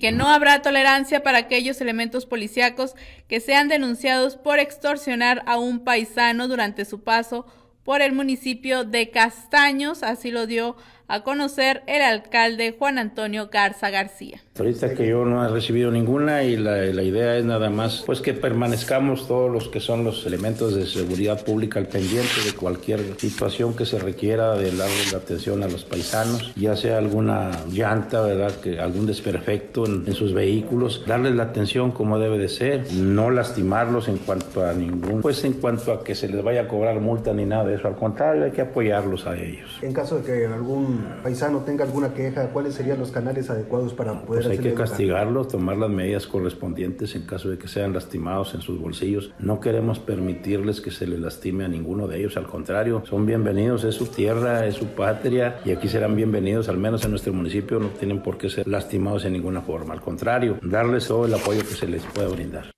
que no habrá tolerancia para aquellos elementos policíacos que sean denunciados por extorsionar a un paisano durante su paso por el municipio de Castaños, así lo dio a conocer el alcalde Juan Antonio Garza García. Ahorita que yo no he recibido ninguna y la, la, idea es nada más pues que permanezcamos todos los que son los elementos de seguridad pública al pendiente de cualquier situación que se requiera de darle la atención a los paisanos, ya sea alguna llanta, ¿verdad? Que algún desperfecto en, en sus vehículos, darles la atención como debe de ser, no lastimarlos en cuanto a ningún, pues en cuanto a que se les vaya a cobrar multa ni nada de eso, al contrario, hay que apoyarlos a ellos. En caso de que algún paisano tenga alguna queja, ¿cuáles serían los canales adecuados para pues poder... Pues hay que castigarlos, tomar las medidas correspondientes en caso de que sean lastimados en sus bolsillos. No queremos permitirles que se les lastime a ninguno de ellos, al contrario, son bienvenidos, es su tierra, es su patria y aquí serán bienvenidos, al menos en nuestro municipio no tienen por qué ser lastimados en ninguna forma, al contrario, darles todo el apoyo que se les pueda brindar.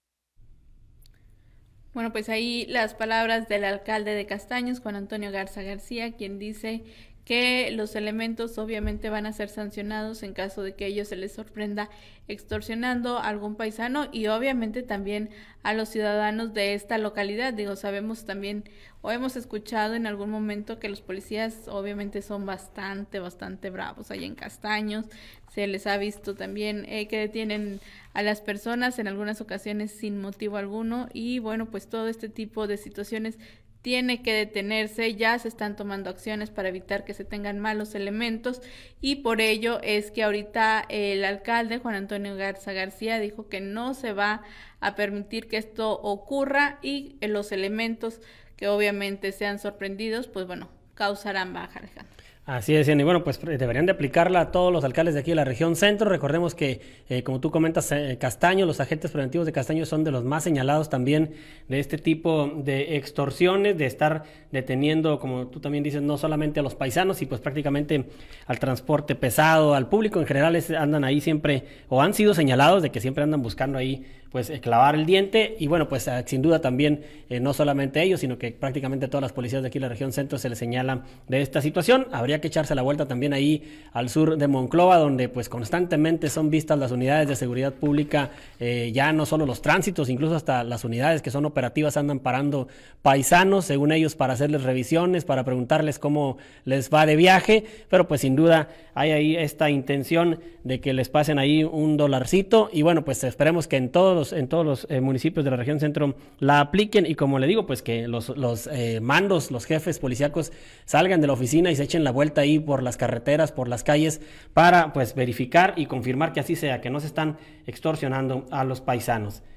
Bueno, pues ahí las palabras del alcalde de Castaños, Juan Antonio Garza García, quien dice que los elementos obviamente van a ser sancionados en caso de que ellos se les sorprenda extorsionando a algún paisano y obviamente también a los ciudadanos de esta localidad. Digo, sabemos también o hemos escuchado en algún momento que los policías obviamente son bastante, bastante bravos ahí en Castaños. Se les ha visto también eh, que detienen a las personas en algunas ocasiones sin motivo alguno y bueno, pues todo este tipo de situaciones tiene que detenerse, ya se están tomando acciones para evitar que se tengan malos elementos y por ello es que ahorita el alcalde Juan Antonio Garza García dijo que no se va a permitir que esto ocurra y los elementos que obviamente sean sorprendidos, pues bueno, causarán baja, Así es, y bueno, pues eh, deberían de aplicarla a todos los alcaldes de aquí de la región centro. Recordemos que, eh, como tú comentas, eh, Castaño, los agentes preventivos de Castaño son de los más señalados también de este tipo de extorsiones, de estar deteniendo, como tú también dices, no solamente a los paisanos, y pues prácticamente al transporte pesado, al público en general, andan ahí siempre, o han sido señalados de que siempre andan buscando ahí pues clavar el diente y bueno pues ah, sin duda también no solamente ellos sino que prácticamente todas las policías de aquí de la región centro se les señala de esta situación habría que echarse la vuelta también ahí al sur de Monclova, donde pues constantemente son vistas las unidades de seguridad pública, eh, ya no solo los tránsitos, incluso hasta las unidades que son operativas andan parando paisanos, según ellos, para hacerles revisiones, para preguntarles cómo les va de viaje, pero pues sin duda hay ahí esta intención de que les pasen ahí un dolarcito y bueno, pues esperemos que en todos los, en todos los eh, municipios de la región centro la apliquen y como le digo, pues que los, eh, mandos, los jefes policíacos salgan de la oficina y se echen la vuelta vuelta ahí por las carreteras, por las calles, para pues verificar y confirmar que así sea, que no se están extorsionando a los paisanos.